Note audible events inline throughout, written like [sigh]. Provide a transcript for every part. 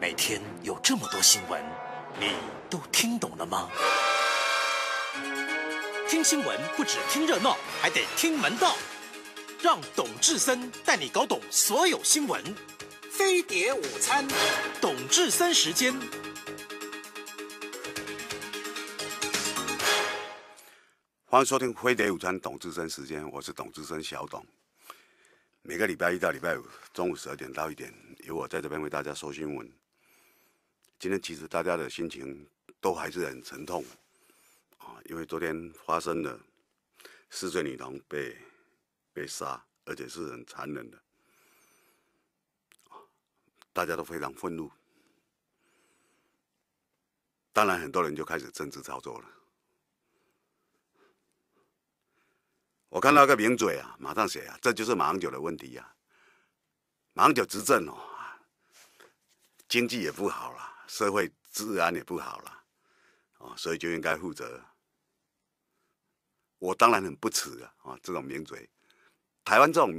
每天有这么多新闻，你都听懂了吗？听新闻不止听热闹，还得听门道。让董志森带你搞懂所有新闻。飞碟午餐，董志森时间。欢迎收听《飞碟午餐》，董志森时间，我是董志森小董。每个礼拜一到礼拜五中午十二点到一点，由我在这边为大家说新闻。今天其实大家的心情都还是很沉痛啊，因为昨天发生了四岁女童被被杀，而且是很残忍的大家都非常愤怒。当然，很多人就开始政治操作了。我看到个名嘴啊，马上写啊，这就是马英九的问题呀，马英九执政哦，经济也不好了。社会治安也不好了，啊，所以就应该负责。我当然很不耻啊，啊，这种名嘴，台湾这种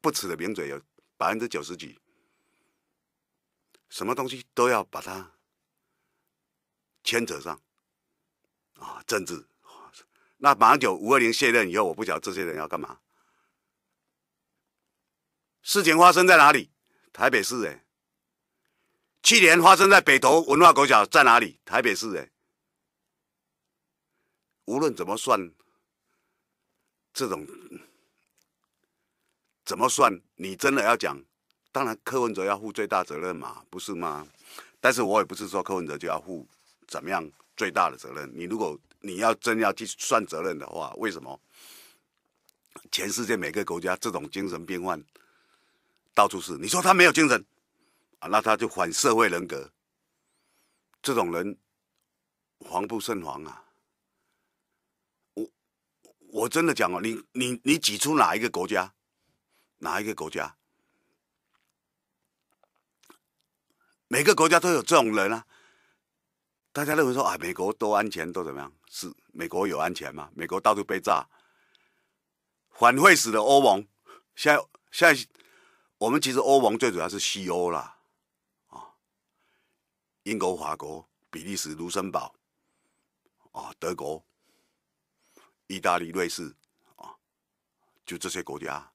不耻的名嘴有百分之九十几，什么东西都要把它牵扯上，啊，政治。那马上九五二零卸任以后，我不晓得这些人要干嘛。事情发生在哪里？台北市哎。去年发生在北投文化国小在哪里？台北市诶。无论怎么算，这种怎么算？你真的要讲，当然柯文哲要负最大责任嘛，不是吗？但是我也不是说柯文哲就要负怎么样最大的责任。你如果你要真要去算责任的话，为什么？全世界每个国家这种精神病患到处是，你说他没有精神？啊，那他就反社会人格，这种人防不胜防啊！我我真的讲哦，你你你挤出哪一个国家？哪一个国家？每个国家都有这种人啊！大家认为说啊，美国都安全都怎么样？是美国有安全吗？美国到处被炸，反会死的欧盟现在现在我们其实欧盟最主要是西欧啦。英国、法国、比利时、卢森堡，啊，德国、意大利、瑞士，啊，就这些国家，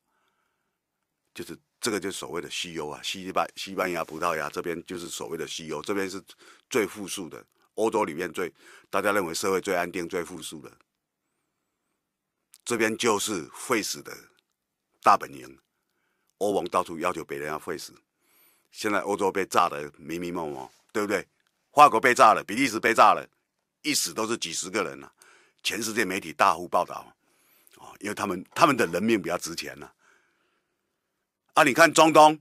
就是这个，就是所谓的西欧啊。西班西班牙、葡萄牙这边就是所谓的西欧，这边是最富庶的欧洲里面最，大家认为社会最安定、最富庶的，这边就是废死的大本营。欧盟到处要求别人要废死，现在欧洲被炸的迷迷蒙蒙。对不对？法国被炸了，比利时被炸了，一死都是几十个人了，全世界媒体大呼报道，啊，因为他们他们的人命比较值钱呐。啊，你看中东，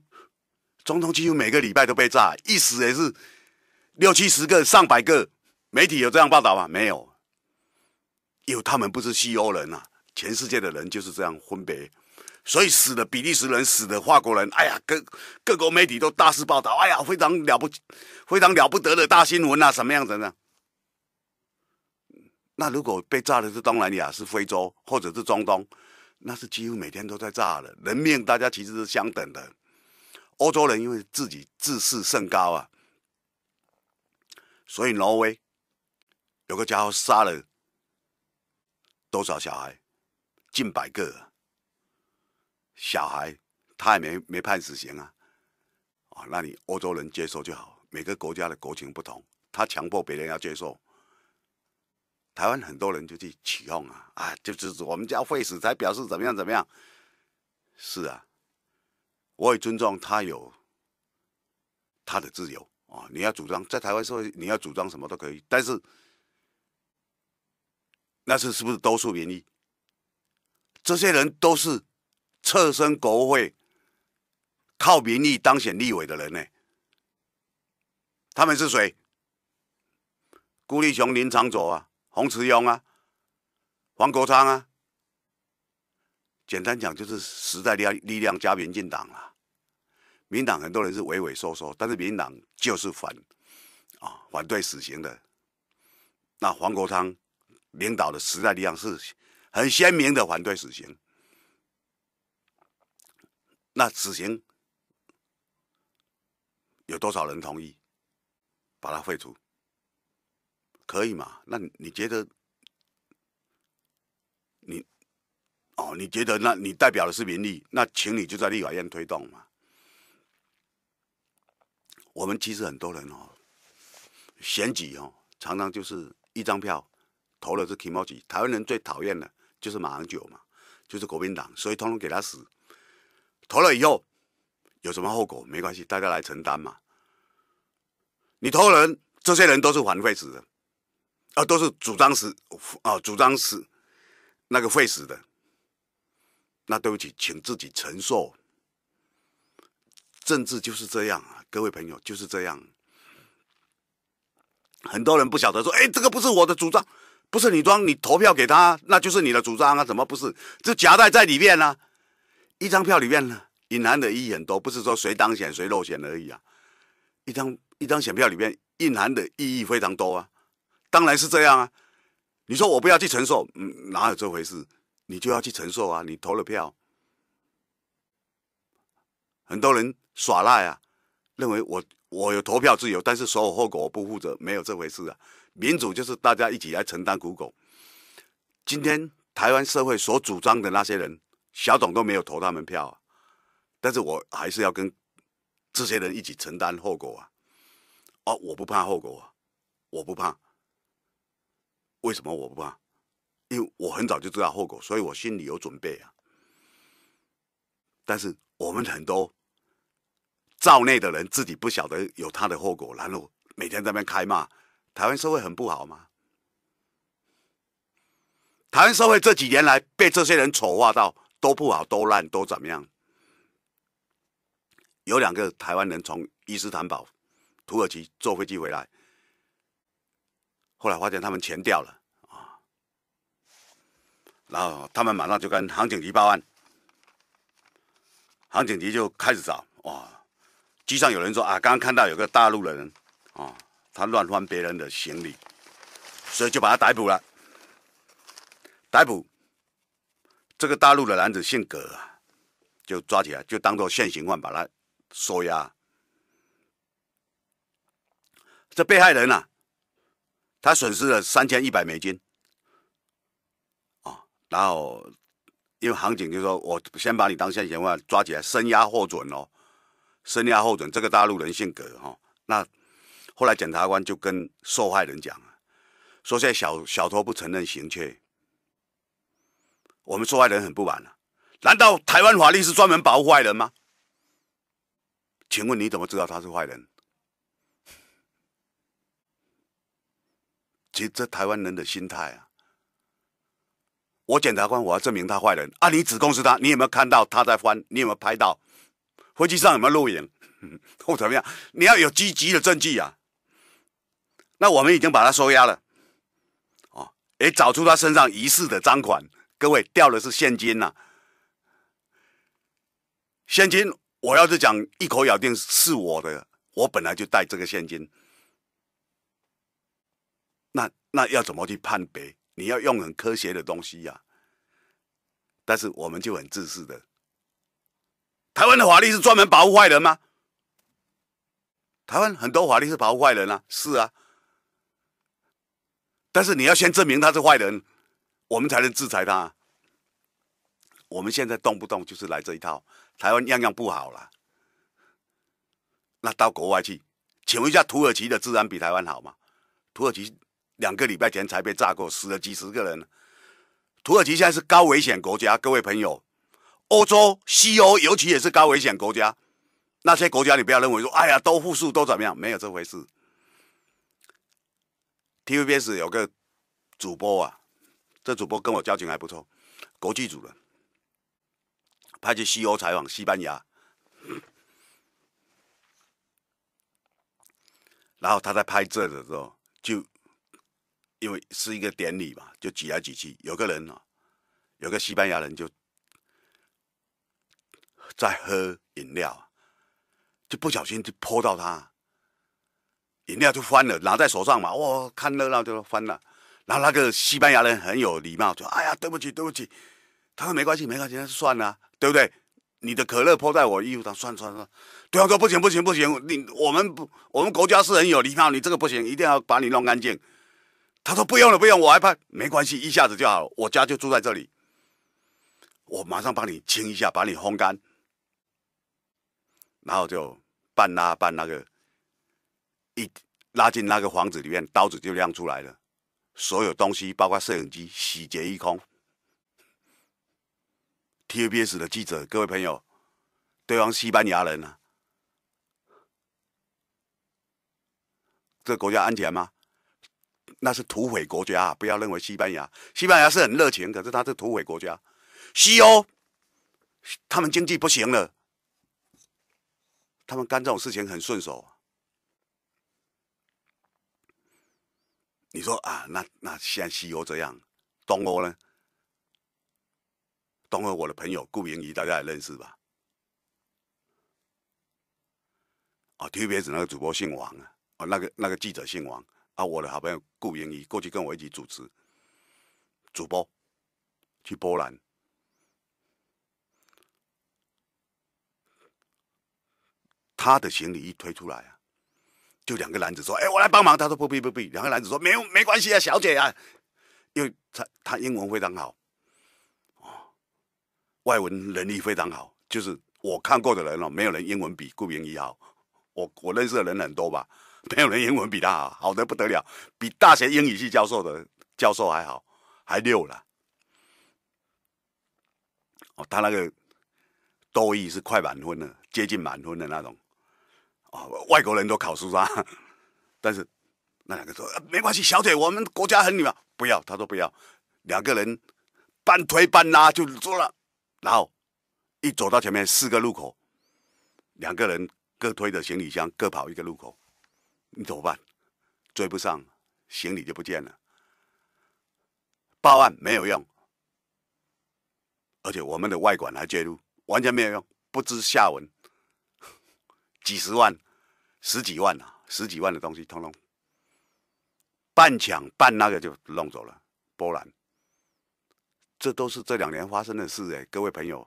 中东几乎每个礼拜都被炸，一死也是六七十个、上百个，媒体有这样报道吗？没有。因为他们不是西欧人呐，全世界的人就是这样分别。所以死的比利时人，死的法国人，哎呀，各各国媒体都大肆报道，哎呀，非常了不起，非常了不得的大新闻啊，什么样子呢？那如果被炸的是东南亚，是非洲，或者是中东，那是几乎每天都在炸了，人命大家其实是相等的。欧洲人因为自己自视甚高啊，所以挪威有个家伙杀了多少小孩，近百个。小孩，他也没没判死刑啊，哦，那你欧洲人接受就好。每个国家的国情不同，他强迫别人要接受，台湾很多人就去起哄啊，啊，就是我们叫 face 才表示怎么样怎么样。是啊，我也尊重他有他的自由啊。你要主张在台湾社会你要主张什么都可以，但是那是是不是多数民意？这些人都是。侧身国会，靠民意当选立委的人呢？他们是谁？顾立雄、林长佐啊，洪慈庸啊，黄国昌啊。简单讲，就是时代力力量加民进党啦。民党很多人是畏畏缩缩，但是民党就是反啊，反对死刑的。那黄国昌领导的时代力量是很鲜明的反对死刑。那死刑有多少人同意？把它废除可以吗？那你觉得你哦？你觉得那你代表的是民意？那请你就在立法院推动嘛。我们其实很多人哦，选举哦，常常就是一张票投了是 o j i 台湾人最讨厌的就是马英九嘛，就是国民党，所以通通给他死。投了以后有什么后果？没关系，大家来承担嘛。你投人，这些人都是反废死的，啊，都是主张死啊，主张死那个会死的。那对不起，请自己承受。政治就是这样啊，各位朋友就是这样。很多人不晓得说，哎，这个不是我的主张，不是你装，你投票给他，那就是你的主张啊？怎么不是？这夹带在里面呢？一张票里面呢，隐含的意义很多，不是说谁当选谁落选而已啊。一张一张选票里面，隐含的意义非常多啊。当然是这样啊。你说我不要去承受，嗯，哪有这回事？你就要去承受啊。你投了票，很多人耍赖啊，认为我我有投票自由，但是所有后果我不负责，没有这回事啊。民主就是大家一起来承担苦果。今天台湾社会所主张的那些人。小董都没有投他们票，但是我还是要跟这些人一起承担后果啊！哦，我不怕后果，我不怕。为什么我不怕？因为我很早就知道后果，所以我心里有准备啊。但是我们很多造内的人自己不晓得有他的后果，然后每天在那边开骂，台湾社会很不好吗？台湾社会这几年来被这些人丑化到。都不好，都烂，都怎么样？有两个台湾人从伊斯坦堡，土耳其坐飞机回来，后来发现他们钱掉了啊，然后他们马上就跟航警局报案，航警局就开始找哇，机上有人说啊，刚刚看到有个大陆的人啊，他乱翻别人的行李，所以就把他逮捕了，逮捕。这个大陆的男子姓葛，啊，就抓起来就当做现行犯，把他收押。这被害人呢，他损失了三千一百美金，啊，然后因为刑警就说，我先把你当现行犯抓起来，深押获准哦，深押获准。这个大陆人姓葛哈，那后来检察官就跟受害人讲啊，说现在小小偷不承认行窃。我们受害人很不满啊！难道台湾法律是专门保护坏人吗？请问你怎么知道他是坏人？其实这台湾人的心态啊，我检察官我要证明他坏人啊！你指控是他，你有没有看到他在翻？你有没有拍到飞机上有没有录影 [laughs] 或怎么样？你要有积极的证据啊。那我们已经把他收押了，哦，也找出他身上疑似的赃款。各位掉的是现金呐，现金我要是讲一口咬定是我的，我本来就带这个现金，那那要怎么去判别？你要用很科学的东西呀。但是我们就很自私的，台湾的法律是专门保护坏人吗？台湾很多法律是保护坏人啊，是啊，但是你要先证明他是坏人。我们才能制裁他。我们现在动不动就是来这一套，台湾样样不好了。那到国外去，请问一下，土耳其的自然比台湾好吗？土耳其两个礼拜前才被炸过，死了几十个人。土耳其现在是高危险国家，各位朋友，欧洲、西欧尤其也是高危险国家。那些国家你不要认为说，哎呀，都富庶都怎么样，没有这回事。T V B S 有个主播啊。这主播跟我交情还不错，国际组的，拍去西欧采访西班牙，[coughs] 然后他在拍这的时候，就因为是一个典礼嘛，就挤来挤去，有个人啊，有个西班牙人就，在喝饮料，就不小心就泼到他，饮料就翻了，拿在手上嘛，哇，看热闹就翻了。然后那个西班牙人很有礼貌，就哎呀，对不起，对不起。”他说：“没关系，没关系，那就算了，对不对？你的可乐泼在我衣服上，算算算。对啊，说不行，不行，不行！你我们不，我们国家是很有礼貌，你这个不行，一定要把你弄干净。”他说：“不用了，不用，我还怕，没关系，一下子就好。我家就住在这里，我马上帮你清一下，把你烘干。”然后就半拉半那个一拉进那个房子里面，刀子就亮出来了。所有东西，包括摄影机，洗劫一空。T. V. B. S. 的记者，各位朋友，对方西班牙人呢？这国家安全吗？那是土匪国家，不要认为西班牙，西班牙是很热情，可是他是土匪国家。西欧，他们经济不行了，他们干这种事情很顺手。你说啊，那那像西欧这样，东欧呢？东欧我的朋友顾明仪，大家也认识吧？啊，T V B 那个主播姓王啊，哦，那个那个记者姓王啊，我的好朋友顾明仪过去跟我一起主持，主播去波兰，他的行李一推出来啊。就两个男子说：“哎，我来帮忙。”他说：“不必，不必。”两个男子说：“没有，没关系啊，小姐啊。”因为他他英文非常好，哦，外文能力非常好。就是我看过的人哦，没有人英文比顾明仪好。我我认识的人很多吧，没有人英文比他好，好的不得了，比大学英语系教授的教授还好，还溜了。哦，他那个多语是快满分了，接近满分的那种。哦，外国人都考书上，但是那两个说没关系，小姐，我们国家很女貌，不要，他说不要，两个人半推半拉就走了，然后一走到前面四个路口，两个人各推着行李箱，各跑一个路口，你怎么办？追不上，行李就不见了，报案没有用，而且我们的外管来介入，完全没有用，不知下文。几十万、十几万呐，十几万的东西通通半抢半那个就弄走了。波兰，这都是这两年发生的事哎。各位朋友，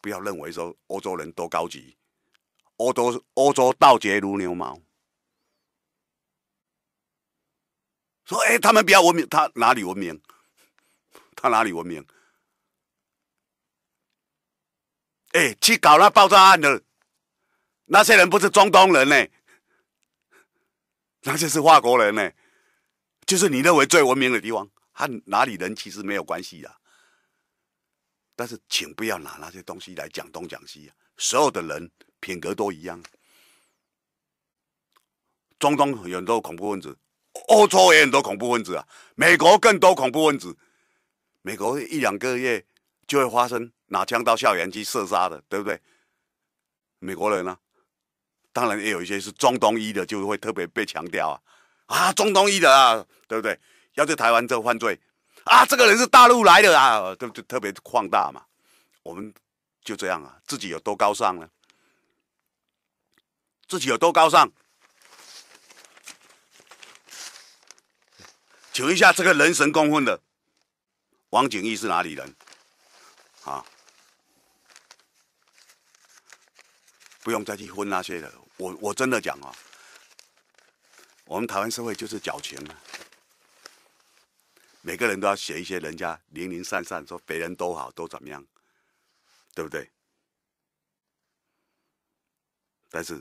不要认为说欧洲人多高级，欧洲欧洲盗贼如牛毛。说哎，他们比较文明，他哪里文明？[laughs] 他哪里文明？哎，去搞那爆炸案的。那些人不是中东人呢，那些是外国人呢，就是你认为最文明的地方，和哪里人其实没有关系呀。但是，请不要拿那些东西来讲东讲西。所有的人品格都一样，中东很多恐怖分子，欧洲也很多恐怖分子啊，美国更多恐怖分子。美国一两个月就会发生拿枪到校园去射杀的，对不对？美国人啊。当然也有一些是中东裔的，就会特别被强调啊啊，中东裔的啊，对不对？要在台湾这犯罪啊，这个人是大陆来的啊，就就特别旷大嘛。我们就这样啊，自己有多高尚呢？自己有多高尚？请问一下，这个人神共愤的王景义是哪里人？啊，不用再去分那些了。我我真的讲啊，我们台湾社会就是矫情，每个人都要写一些人家零零散散说别人都好都怎么样，对不对？但是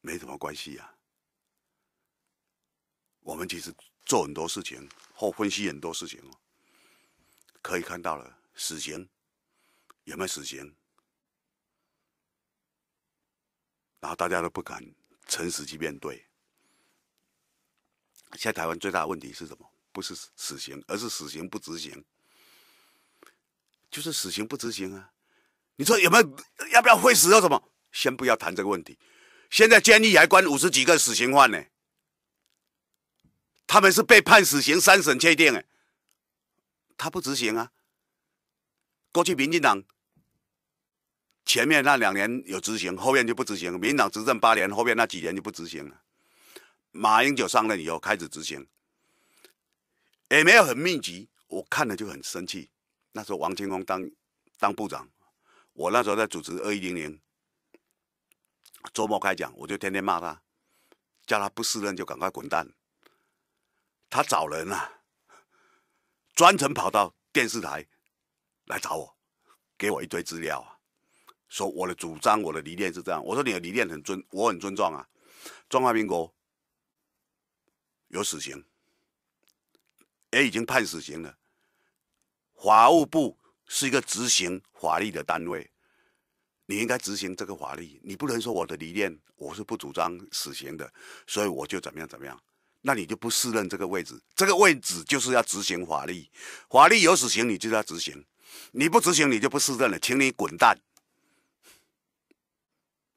没什么关系呀。我们其实做很多事情或分析很多事情哦，可以看到了，死刑有没有死刑？然后大家都不敢诚实去面对。现在台湾最大的问题是什么？不是死刑，而是死刑不执行。就是死刑不执行啊！你说有没有？要不要会死要什么？先不要谈这个问题。现在监狱还关五十几个死刑犯呢，他们是被判死刑三审确定的，他不执行啊。过去民进党。前面那两年有执行，后面就不执行。民党执政八年，后面那几年就不执行了。马英九上任以后开始执行，也没有很密集，我看了就很生气。那时候王清峰当当部长，我那时候在主持二一零零周末开讲，我就天天骂他，叫他不适任就赶快滚蛋。他找人啊，专程跑到电视台来找我，给我一堆资料啊。说我的主张，我的理念是这样。我说你的理念很尊，我很尊重啊。中华民国有死刑，也已经判死刑了。法务部是一个执行法律的单位，你应该执行这个法律。你不能说我的理念我是不主张死刑的，所以我就怎么样怎么样，那你就不适任这个位置。这个位置就是要执行法律，法律有死刑，你就要执行。你不执行，你就不适任了，请你滚蛋。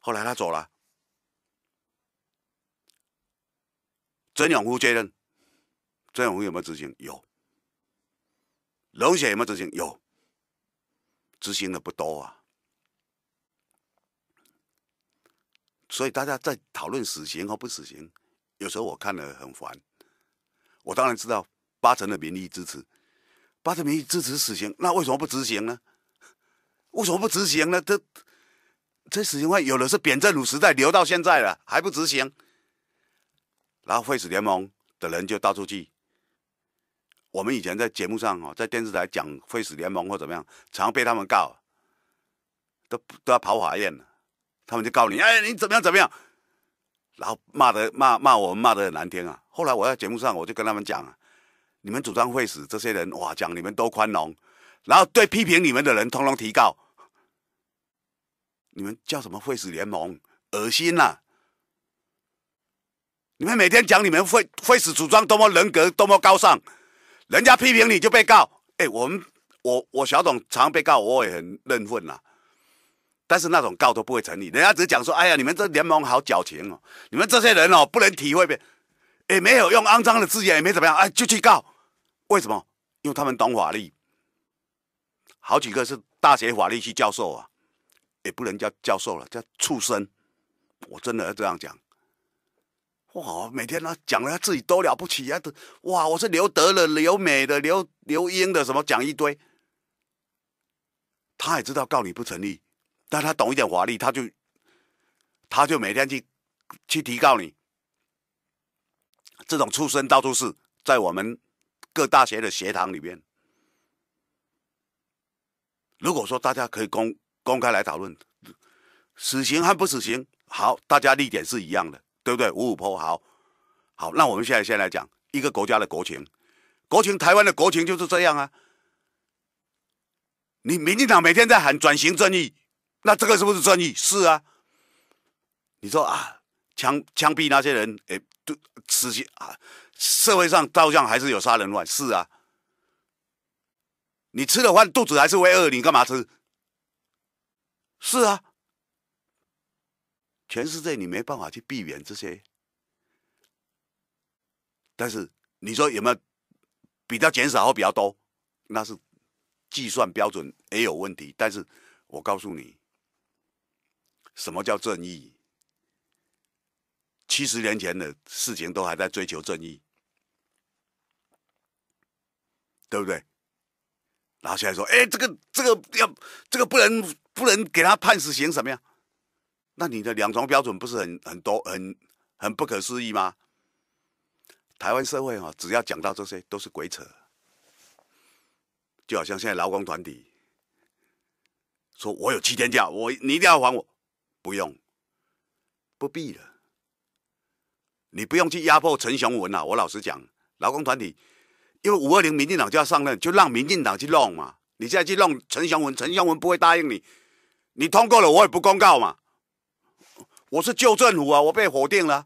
后来他走了，曾永福接任，曾永福有没有执行？有，龙血有没有执行？有，执行的不多啊。所以大家在讨论死刑和不死刑，有时候我看了很烦。我当然知道八成的民意支持，八成民意支持死刑，那为什么不执行呢？为什么不执行呢？这。这是因为有的是扁政府时代留到现在了，还不执行。然后会死联盟的人就到处去。我们以前在节目上哦，在电视台讲会死联盟或怎么样，常被他们告，都都要跑法院了。他们就告你，哎，你怎么样怎么样，然后骂的骂骂我们骂的很难听啊。后来我在节目上我就跟他们讲啊，你们主张会死这些人哇，讲你们多宽容，然后对批评你们的人通通提告。你们叫什么会死联盟？恶心呐！你们每天讲你们会会死，主张多么人格，多么高尚，人家批评你就被告。哎，我们我我小董常被告，我也很认份呐。但是那种告都不会成立，人家只讲说：哎呀，你们这联盟好矫情哦，你们这些人哦不能体会。哎，没有用肮脏的字眼，也没怎么样，哎，就去告。为什么？因为他们懂法律，好几个是大学法律系教授啊。也不能叫教授了，叫畜生。我真的要这样讲。哇，每天他讲了他自己都了不起啊！哇，我是留德的、留美的、留留英的，什么讲一堆。他也知道告你不成立，但他懂一点法律，他就他就每天去去提告你。这种畜生到处是在我们各大学的学堂里面。如果说大家可以公公开来讨论死刑和不死刑，好，大家立点是一样的，对不对？五五坡，好，好，那我们现在先来讲一个国家的国情，国情，台湾的国情就是这样啊。你民进党每天在喊转型正义，那这个是不是正义？是啊。你说啊，枪枪毙那些人，哎，对，死刑啊，社会上照样还是有杀人案，是啊。你吃了饭肚子还是会饿，你干嘛吃？是啊，全世界你没办法去避免这些，但是你说有没有比较减少或比较多，那是计算标准也有问题。但是我告诉你，什么叫正义？七十年前的事情都还在追求正义，对不对？拿起在说：“哎，这个这个要，这个不能不能给他判死刑，什么呀？那你的两重标准不是很很多很很不可思议吗？台湾社会哈，只要讲到这些，都是鬼扯。就好像现在劳工团体，说我有七天假，我你一定要还我，不用，不必了，你不用去压迫陈雄文啊，我老实讲，劳工团体。”因为五二零，民进党就要上任，就让民进党去弄嘛。你在去弄陈雄文，陈雄文不会答应你。你通过了，我也不公告嘛。我是旧政府啊，我被否定了。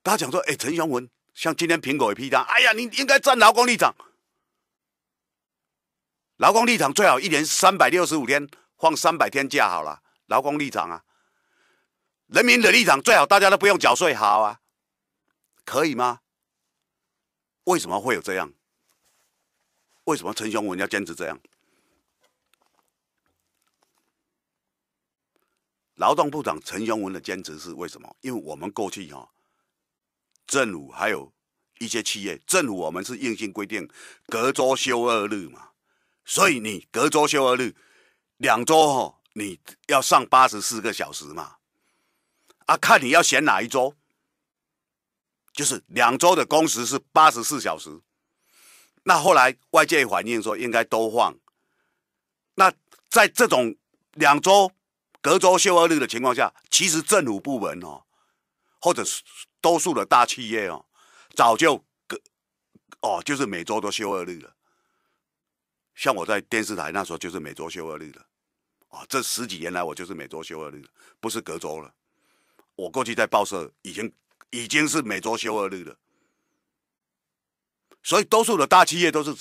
大家讲说，哎，陈雄文像今天苹果批单，哎呀，你应该站劳工立场。劳工立场最好一年三百六十五天放三百天假好了，劳工立场啊。人民的立场最好大家都不用缴税好啊，可以吗？为什么会有这样？为什么陈雄文要坚持这样？劳动部长陈雄文的坚持是为什么？因为我们过去哈，政府还有一些企业，政府我们是硬性规定隔周休二日嘛，所以你隔周休二日两周哈，你要上八十四个小时嘛，啊，看你要选哪一周。就是两周的工时是八十四小时，那后来外界反映说应该都放，那在这种两周隔周休二日的情况下，其实政府部门哦，或者是多数的大企业哦，早就隔哦，就是每周都休二日了。像我在电视台那时候就是每周休二日的，啊，这十几年来我就是每周休二日，不是隔周了。我过去在报社已经。已经是每周休二日了，所以多数的大企业都是，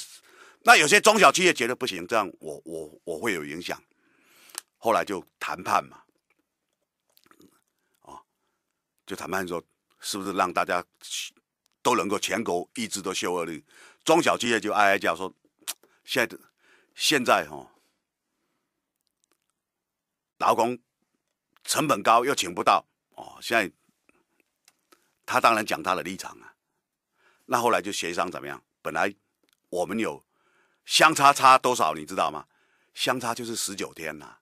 那有些中小企业觉得不行，这样我我我会有影响，后来就谈判嘛，哦，就谈判说是不是让大家都能够全国一直都休二日，中小企业就哀哀叫说，现在现在哈，劳工成本高又请不到哦，现在。他当然讲他的立场啊，那后来就协商怎么样？本来我们有相差差多少，你知道吗？相差就是十九天呐，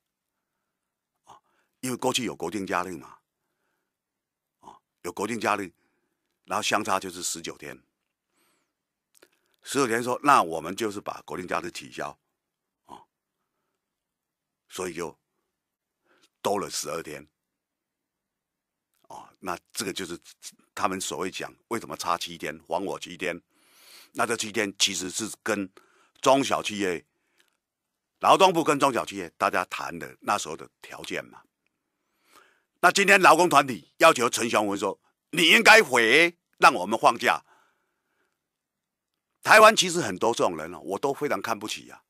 啊，因为过去有国定假日嘛，啊，有国定假日，然后相差就是十九天。十九天说，那我们就是把国定假日取消，啊，所以就多了十二天。那这个就是他们所谓讲为什么差七天还我七天？那这七天其实是跟中小企业、劳动部跟中小企业大家谈的那时候的条件嘛。那今天劳工团体要求陈雄文说，你应该回让我们放假。台湾其实很多这种人哦，我都非常看不起呀。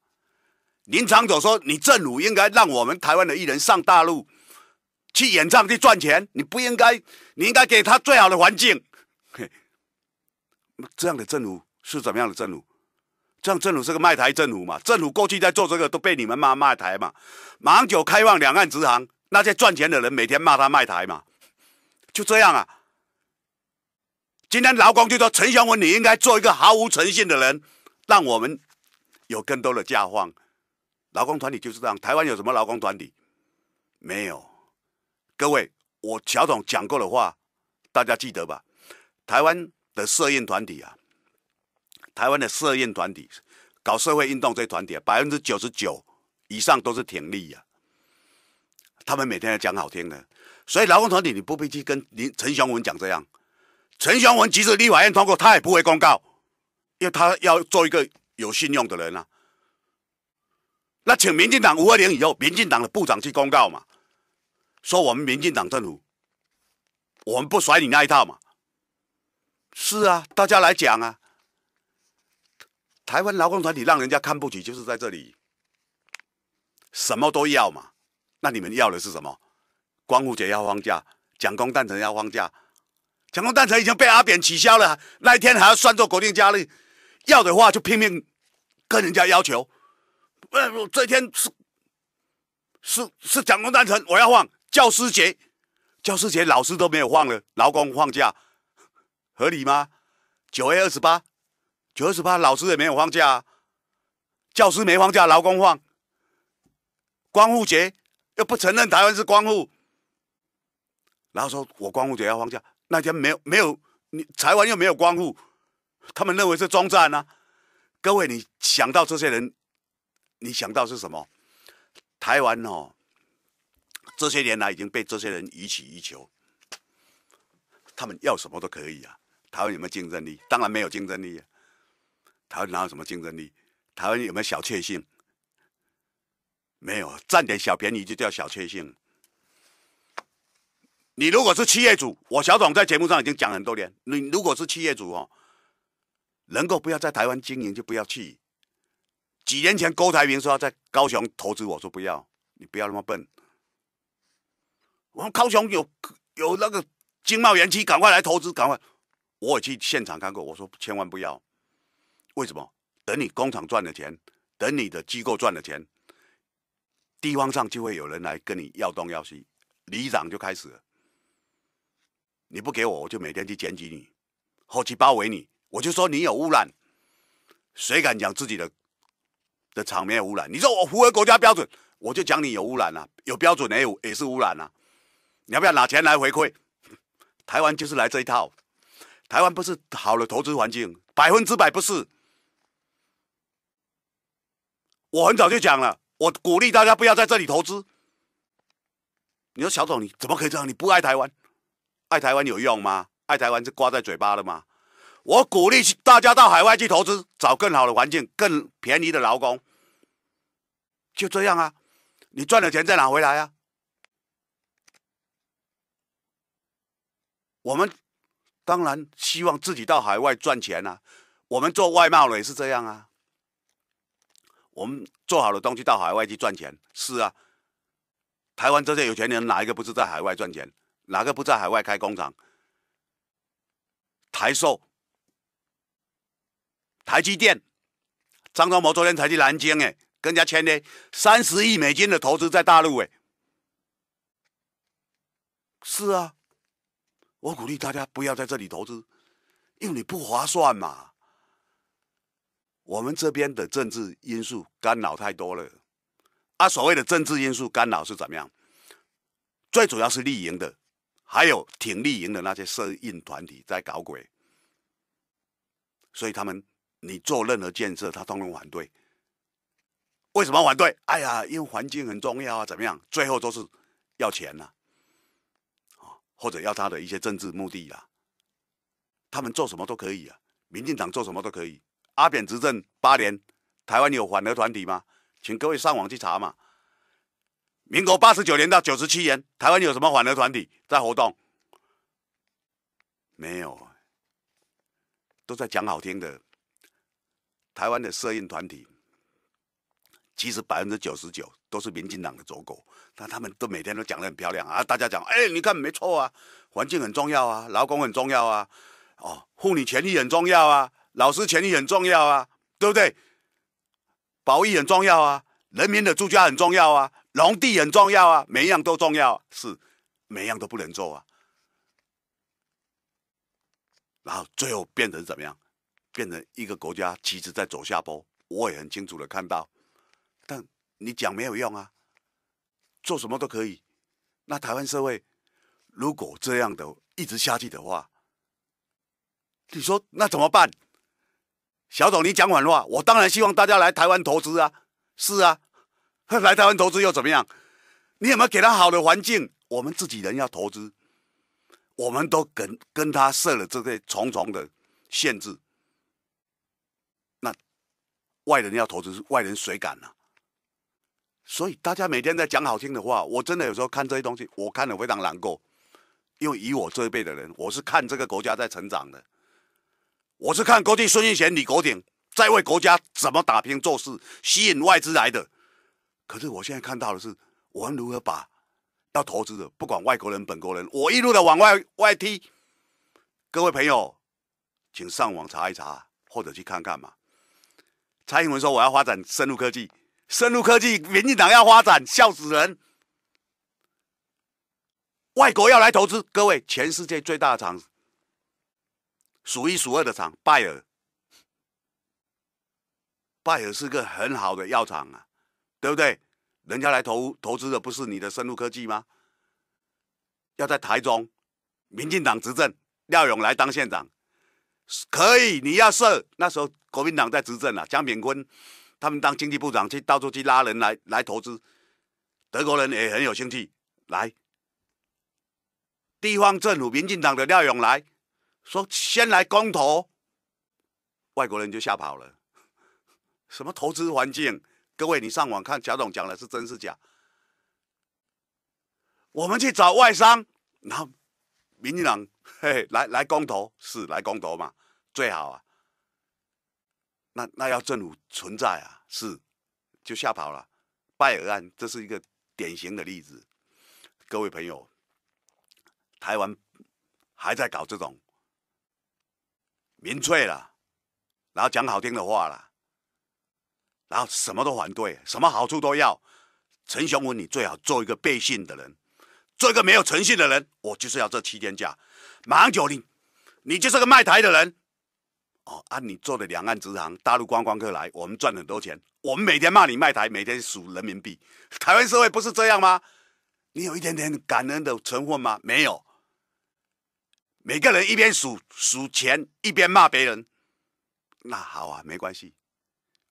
林长走说，你政府应该让我们台湾的艺人上大陆。去演唱去赚钱，你不应该，你应该给他最好的环境。[laughs] 这样的政府是怎么样的政府？这样政府是个卖台政府嘛？政府过去在做这个都被你们骂卖台嘛？马英九开放两岸直航，那些赚钱的人每天骂他卖台嘛？就这样啊。今天劳工就说：“陈雄文，你应该做一个毫无诚信的人，让我们有更多的家欢。”劳工团体就是这样。台湾有什么劳工团体？没有。各位，我乔总讲过的话，大家记得吧？台湾的社运团体啊，台湾的社运团体搞社会运动这团体，百分之九十九以上都是挺立呀。他们每天讲好听的，所以劳工团体你不必去跟林陈雄文讲这样。陈雄文即使立法院通过，他也不会公告，因为他要做一个有信用的人啊。那请民进党五二零以后，民进党的部长去公告嘛。说我们民进党政府，我们不甩你那一套嘛？是啊，大家来讲啊。台湾劳工团体让人家看不起，就是在这里，什么都要嘛。那你们要的是什么？光复节要放假，蒋公诞辰要放假，蒋公诞辰已经被阿扁取消了，那一天还要算作国定假日。要的话就拼命跟人家要求。不，这天是是是蒋公诞辰，我要放。教师节，教师节老师都没有放了，劳工放假，合理吗？九月二十八，九月二十八老师也没有放假，教师没放假，劳工放。光复节又不承认台湾是光复，然后说我光复节要放假，那天没有没有你台湾又没有光复，他们认为是中战呢。各位，你想到这些人，你想到是什么？台湾哦。这些年来已经被这些人予取予求，他们要什么都可以啊。台湾有没有竞争力？当然没有竞争力。啊。台湾哪有什么竞争力？台湾有没有小确幸？没有，占点小便宜就叫小确幸。你如果是企业主，我小董在节目上已经讲很多年，你如果是企业主哦，能够不要在台湾经营就不要去。几年前高台铭说在高雄投资，我说不要，你不要那么笨。我说高雄有有那个经贸园区，赶快来投资，赶快！我也去现场看过。我说千万不要，为什么？等你工厂赚了钱，等你的机构赚了钱，地方上就会有人来跟你要东要西，里长就开始了。你不给我，我就每天去检举你，后期包围你。我就说你有污染，谁敢讲自己的的场面有污染？你说我符合国家标准，我就讲你有污染啊，有标准也有也是污染啊。你要不要拿钱来回馈？台湾就是来这一套。台湾不是好的投资环境，百分之百不是。我很早就讲了，我鼓励大家不要在这里投资。你说小董你怎么可以这样？你不爱台湾，爱台湾有用吗？爱台湾是挂在嘴巴了吗？我鼓励大家到海外去投资，找更好的环境、更便宜的劳工。就这样啊，你赚了钱再拿回来啊。我们当然希望自己到海外赚钱啊！我们做外贸的也是这样啊。我们做好的东西到海外去赚钱，是啊。台湾这些有钱人哪一个不是在海外赚钱？哪个不在海外开工厂？台售、台积电，张忠谋昨天才去南京哎，跟人家签的三十亿美金的投资在大陆哎，是啊。我鼓励大家不要在这里投资，因为你不划算嘛。我们这边的政治因素干扰太多了，啊，所谓的政治因素干扰是怎么样？最主要是立营的，还有挺立营的那些摄影团体在搞鬼，所以他们你做任何建设，他都通反对。为什么反对？哎呀，因为环境很重要啊，怎么样？最后都是要钱呐。或者要他的一些政治目的呀，他们做什么都可以啊。民进党做什么都可以。阿扁执政八年，台湾有反核团体吗？请各位上网去查嘛。民国八十九年到九十七年，台湾有什么反核团体在活动？没有，都在讲好听的。台湾的摄影团体，其实百分之九十九。都是民进党的走狗，那他们都每天都讲得很漂亮啊！大家讲，哎，你看没错啊，环境很重要啊，劳工很重要啊，哦，妇女权益很重要啊，老师权益很重要啊，对不对？保育很重要啊，人民的住家很重要啊，农地很重要啊，每一样都重要，是每一样都不能做啊。然后最后变成怎么样？变成一个国家其实在走下坡，我也很清楚的看到。你讲没有用啊，做什么都可以。那台湾社会如果这样的一直下去的话，你说那怎么办？小董，你讲反话，我当然希望大家来台湾投资啊。是啊，[laughs] 来台湾投资又怎么样？你有没有给他好的环境？我们自己人要投资，我们都跟跟他设了这些重重的限制。那外人要投资，外人谁敢呢？所以大家每天在讲好听的话，我真的有时候看这些东西，我看得非常难过。因为以我这一辈的人，我是看这个国家在成长的，我是看国际孙运贤、李国鼎在为国家怎么打拼做事，吸引外资来的。可是我现在看到的是，我们如何把要投资的，不管外国人、本国人，我一路的往外外踢。各位朋友，请上网查一查，或者去看看嘛。蔡英文说：“我要发展生物科技。”生物科技，民进党要发展，笑死人！外国要来投资，各位，全世界最大厂，数一数二的厂，拜耳，拜耳是个很好的药厂啊，对不对？人家来投投资的不是你的生物科技吗？要在台中，民进党执政，廖勇来当县长，可以，你要设那时候国民党在执政啊，江炳坤。他们当经济部长去到处去拉人来来投资，德国人也很有兴趣来。地方政府民进党的廖勇来说先来公投，外国人就吓跑了。什么投资环境？各位你上网看，贾总讲的是真是假？我们去找外商，然后民进党嘿来来公投，是来公投嘛？最好啊。那那要政府存在啊，是就吓跑了。拜尔案这是一个典型的例子。各位朋友，台湾还在搞这种民粹了，然后讲好听的话了，然后什么都反对，什么好处都要。陈雄文，你最好做一个背信的人，做一个没有诚信的人。我就是要这七天假，马英九你，你就是个卖台的人。哦，啊，你做的两岸直航，大陆观光客来，我们赚很多钱，我们每天骂你卖台，每天数人民币，台湾社会不是这样吗？你有一点点感恩的成分吗？没有，每个人一边数数钱，一边骂别人。那好啊，没关系，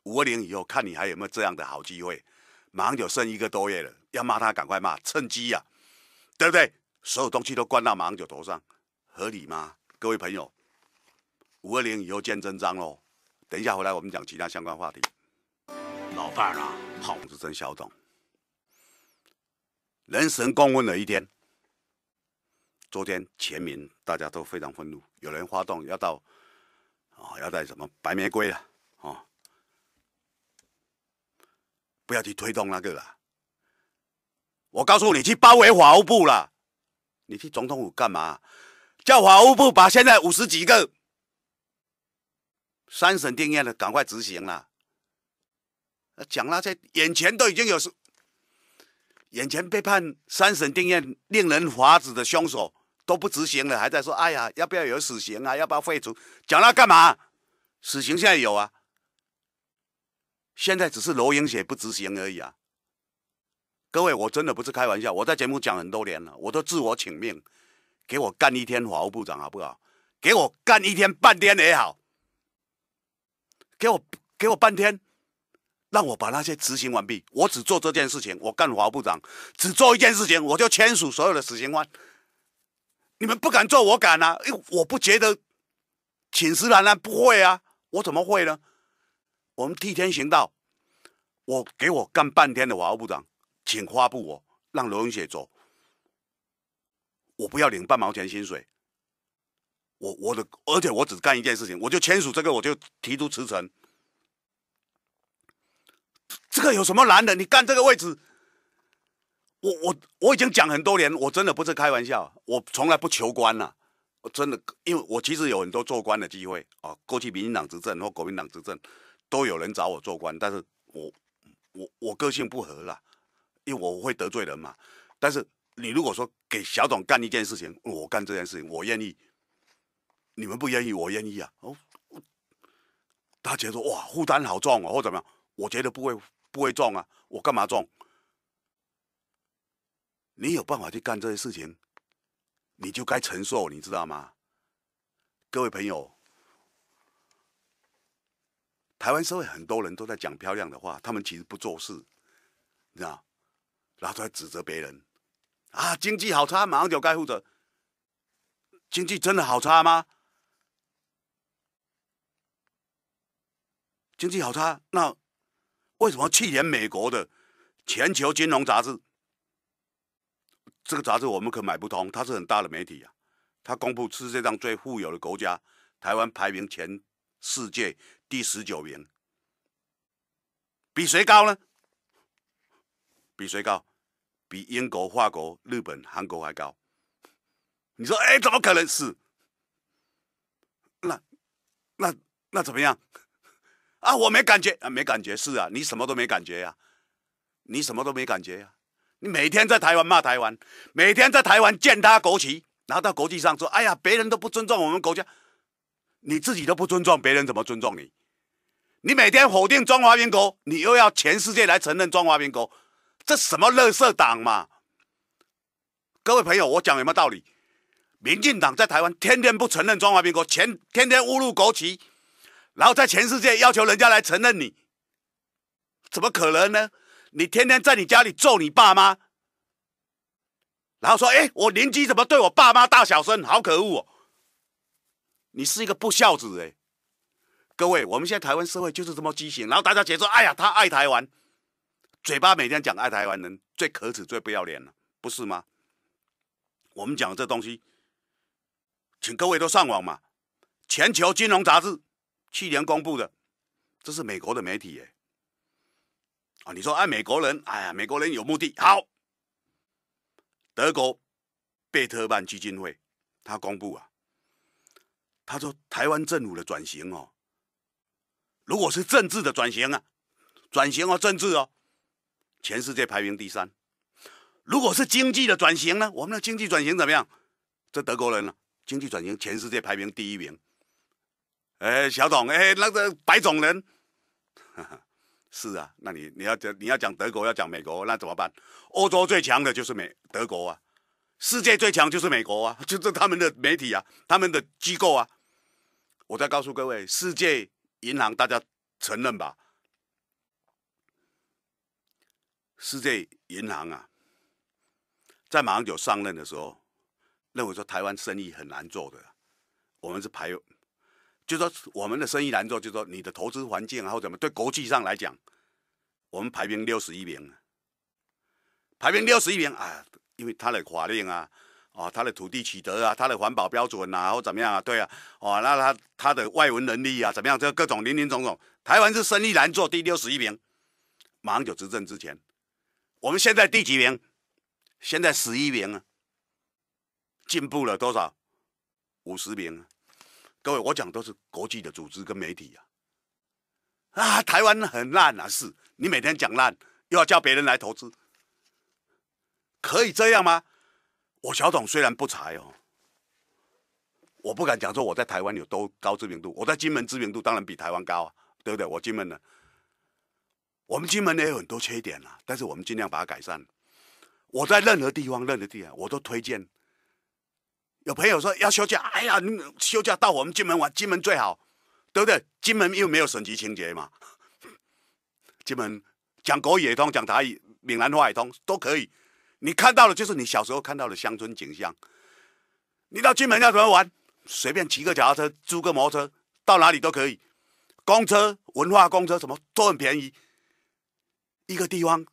五二零以后看你还有没有这样的好机会。马上就剩一个多月了，要骂他赶快骂，趁机呀，对不对？所有东西都关到马上九头上，合理吗？各位朋友。五二零以后见真章喽！等一下回来，我们讲其他相关话题。老范啊，好，我是真小董。人神共愤的一天，昨天全民大家都非常愤怒，有人发动要到啊，要带什么白玫瑰了哦，不要去推动那个了。我告诉你，去包围法务部了，你去总统府干嘛？叫法务部把现在五十几个。三审定谳了，赶快执行了。讲那些眼前都已经有，眼前被判三审定谳、令人发指的凶手都不执行了，还在说：“哎呀，要不要有死刑啊？要不要废除？”讲那干嘛？死刑现在有啊，现在只是罗英雪不执行而已啊。各位，我真的不是开玩笑，我在节目讲很多年了，我都自我请命，给我干一天法务部长好不好？给我干一天半天也好。给我给我半天，让我把那些执行完毕。我只做这件事情，我干华部长，只做一件事情，我就签署所有的死刑犯。你们不敢做，我敢啊！我不觉得寝食难安，不会啊，我怎么会呢？我们替天行道。我给我干半天的华部长，请发布我让罗永雪走，我不要领半毛钱薪水。我我的，而且我只干一件事情，我就签署这个，我就提出辞呈。这个有什么难的？你干这个位置，我我我已经讲很多年，我真的不是开玩笑，我从来不求官呐。我真的，因为我其实有很多做官的机会啊，过去民进党执政或国民党执政都有人找我做官，但是我我我个性不合啦，因为我会得罪人嘛。但是你如果说给小董干一件事情，我干这件事情，我愿意。你们不愿意，我愿意啊！大家觉得哇，负担好重哦，或怎么样？我觉得不会，不会重啊！我干嘛重？你有办法去干这些事情，你就该承受，你知道吗？各位朋友，台湾社会很多人都在讲漂亮的话，他们其实不做事，你知道，拿出来指责别人啊，经济好差，马上就该负责。经济真的好差吗？经济好差，那为什么去年美国的《全球金融杂志》这个杂志我们可买不通？它是很大的媒体啊！它公布世界上最富有的国家，台湾排名前世界第十九名，比谁高呢？比谁高？比英国、法国、日本、韩国还高？你说，哎，怎么可能是？那那那怎么样？啊，我没感觉啊，没感觉是啊，你什么都没感觉呀，你什么都没感觉呀，你每天在台湾骂台湾，每天在台湾践踏国旗，然后到国际上说，哎呀，别人都不尊重我们国家，你自己都不尊重，别人怎么尊重你？你每天否定中华民国，你又要全世界来承认中华民国，这什么乐色党嘛？各位朋友，我讲有没有道理？民进党在台湾天天不承认中华民国，前天天侮辱国旗。然后在全世界要求人家来承认你，怎么可能呢？你天天在你家里揍你爸妈，然后说：“哎，我邻居怎么对我爸妈大小声，好可恶！”你是一个不孝子哎！各位，我们现在台湾社会就是这么畸形。然后大家得说：“哎呀，他爱台湾，嘴巴每天讲爱台湾人，最可耻、最不要脸了，不是吗？”我们讲这东西，请各位都上网嘛，《全球金融杂志》。去年公布的，这是美国的媒体耶，啊，你说爱美国人，哎呀，美国人有目的。好，德国贝特曼基金会他公布啊，他说台湾政府的转型哦，如果是政治的转型啊，转型哦，政治哦，全世界排名第三。如果是经济的转型呢，我们的经济转型怎么样？这德国人啊，经济转型全世界排名第一名。哎，小董，哎，那个白种人，[laughs] 是啊，那你你要讲你要讲德国，要讲美国，那怎么办？欧洲最强的就是美德国啊，世界最强就是美国啊，[laughs] 就是他们的媒体啊，他们的机构啊。我再告诉各位，世界银行大家承认吧？世界银行啊，在马上就上任的时候，认为说台湾生意很难做的，我们是排。就说我们的生意难做，就说你的投资环境，啊或怎么对国际上来讲，我们排名六十一名，排名六十一名啊，因为他的法令啊，哦，他的土地取得啊，他的环保标准啊，或怎么样啊？对啊，哦，那他他的外文能力啊，怎么样？这各种林林总总，台湾是生意难做第六十一名，马上就执政之前，我们现在第几名？现在十一名啊，进步了多少？五十名。各位，我讲都是国际的组织跟媒体呀，啊，台湾很烂啊，是你每天讲烂，又要叫别人来投资，可以这样吗？我小董虽然不才哦，我不敢讲说我在台湾有多高知名度，我在金门知名度当然比台湾高，啊，对不对？我金门呢，我们金门也有很多缺点啊，但是我们尽量把它改善。我在任何地方任何地方，我都推荐。有朋友说要休假，哎呀，你休假到我们金门玩，金门最好，对不对？金门又没有省级清洁嘛，[laughs] 金门讲国语也通，讲台语、闽南话也通，都可以。你看到的，就是你小时候看到的乡村景象。你到金门要怎么玩？随便骑个脚踏车，租个摩托车，到哪里都可以。公车、文化公车什么都很便宜。一个地方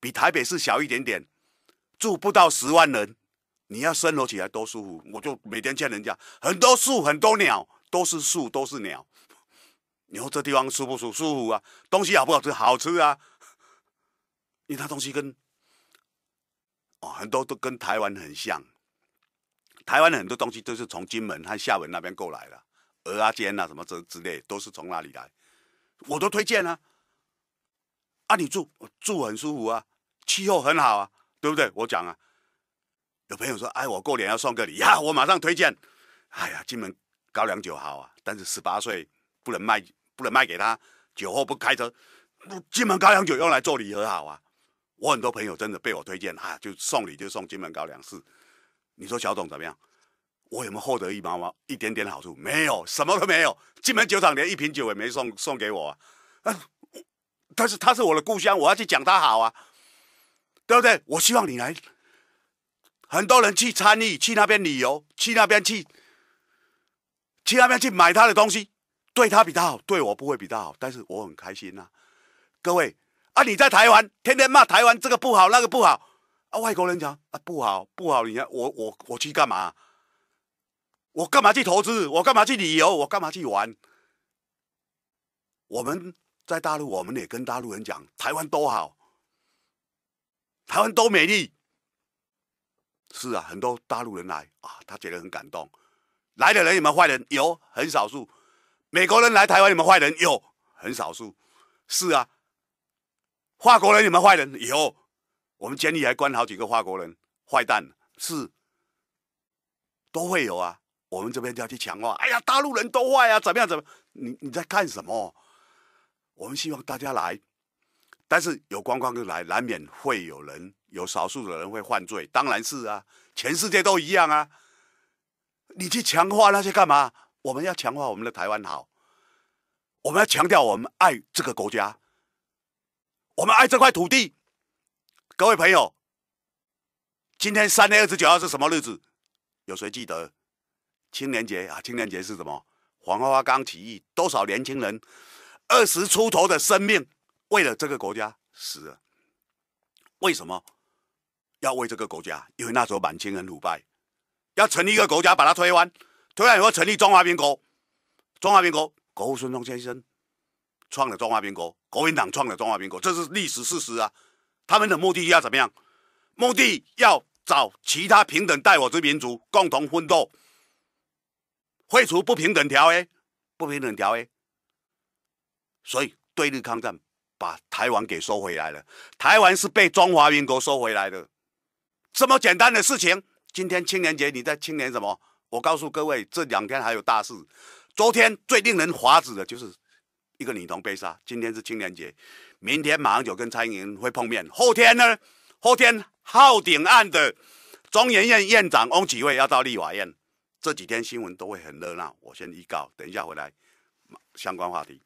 比台北市小一点点，住不到十万人。你要生活起来多舒服，我就每天劝人家：很多树，很多鸟，都是树，都是鸟。你说这地方舒不舒服？舒服啊！东西好不好吃？好吃啊！因为它东西跟哦，很多都跟台湾很像，台湾很多东西都是从金门和厦门那边过来的，蚵啊煎啊什么之之类，都是从哪里来，我都推荐啊。啊，你住住很舒服啊，气候很好啊，对不对？我讲啊。有朋友说：“哎，我过年要送个礼呀，我马上推荐。哎呀，金门高粱酒好啊，但是十八岁不能卖，不能卖给他。酒后不开车，金门高粱酒用来做礼盒好啊。我很多朋友真的被我推荐啊，就送礼就送金门高粱四。你说小董怎么样？我有没有获得一毛毛一点点好处？没有，什么都没有。金门酒厂连一瓶酒也没送送给我啊。但是他是我的故乡，我要去讲他好啊，对不对？我希望你来。”很多人去参与，去那边旅游，去那边去，去那边去买他的东西，对他比较好，对我不会比较好，但是我很开心呐。各位啊，你在台湾天天骂台湾这个不好那个不好啊，外国人讲啊不好不好，你看我我我去干嘛？我干嘛去投资？我干嘛去旅游？我干嘛去玩？我们在大陆，我们也跟大陆人讲台湾多好，台湾多美丽。是啊，很多大陆人来啊，他觉得很感动。来的人有没有坏人？有很少数。美国人来台湾有没有坏人？有很少数。是啊，法国人有没有坏人？有。我们监狱还关好几个法国人，坏蛋是，都会有啊。我们这边就要去强化。哎呀，大陆人都坏啊，怎么样怎么？你你在干什么？我们希望大家来。但是有观光客来，难免会有人，有少数的人会犯罪。当然是啊，全世界都一样啊。你去强化那些干嘛？我们要强化我们的台湾好，我们要强调我们爱这个国家，我们爱这块土地。各位朋友，今天三月二十九号是什么日子？有谁记得？青年节啊！青年节是什么？黄花岗起义，多少年轻人，二十出头的生命。为了这个国家死，了。为什么要为这个国家？因为那时候满清很腐败，要成立一个国家把它推翻，推翻以后成立中华民国。中华民国，国父孙中先生创了中华民国，国民党创了中华民国，这是历史事实啊。他们的目的要怎么样？目的要找其他平等待我之民族共同奋斗，废除不平等条约，不平等条约。所以对日抗战。把台湾给收回来了，台湾是被中华民国收回来的，这么简单的事情。今天青年节，你在青年什么？我告诉各位，这两天还有大事。昨天最令人滑指的就是一个女童被杀。今天是青年节，明天马上就跟蔡英文会碰面。后天呢？后天昊鼎案的中研院院长翁启惠要到立法院，这几天新闻都会很热闹。我先预告，等一下回来相关话题。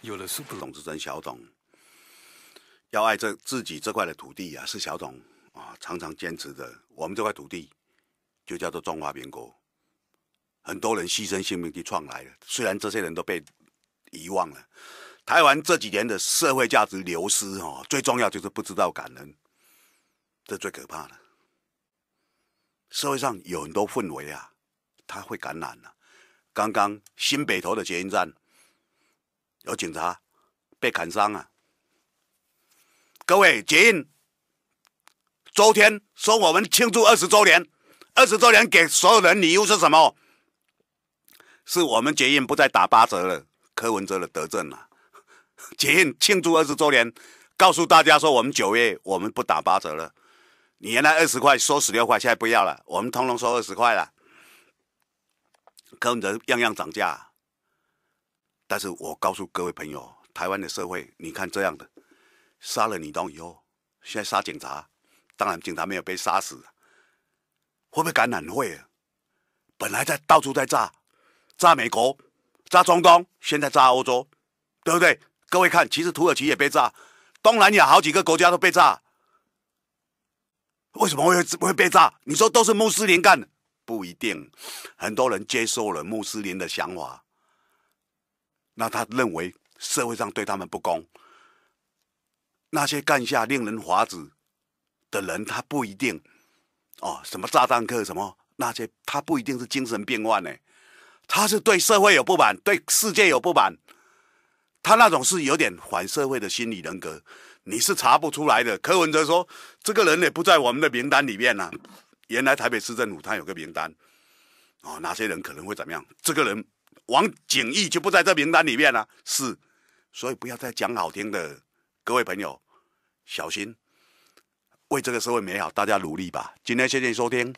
有了，懂事长小董。要爱这自己这块的土地啊，是小董啊，常常坚持的。我们这块土地就叫做中华民国，很多人牺牲性命去创来的。虽然这些人都被遗忘了，台湾这几年的社会价值流失，哦，最重要就是不知道感恩，这最可怕的。社会上有很多氛围啊，他会感染的。刚刚新北投的捷运站有警察被砍伤啊。各位捷运，周天说我们庆祝二十周年，二十周年给所有人礼物是什么？是我们捷运不再打八折了，柯文哲的德政啊。捷 [laughs] 运庆祝二十周年，告诉大家说我们九月我们不打八折了，你原来二十块收十六块，现在不要了，我们通通收二十块了。柯文哲样样涨价，但是我告诉各位朋友，台湾的社会你看这样的。杀了尼东以后，现在杀警察，当然警察没有被杀死，会不会感染会？啊？本来在到处在炸，炸美国，炸中东，现在炸欧洲，对不对？各位看，其实土耳其也被炸，东南亚好几个国家都被炸，为什么会会被炸？你说都是穆斯林干的？不一定，很多人接受了穆斯林的想法，那他认为社会上对他们不公。那些干下令人滑子的人，他不一定哦，什么炸弹客，什么那些，他不一定是精神病患呢，他是对社会有不满，对世界有不满，他那种是有点反社会的心理人格，你是查不出来的。柯文哲说：“这个人也不在我们的名单里面呢。”原来台北市政府他有个名单，哦，哪些人可能会怎么样？这个人王景义就不在这名单里面了，是，所以不要再讲好听的，各位朋友。小心，为这个社会美好，大家努力吧。今天谢谢收听。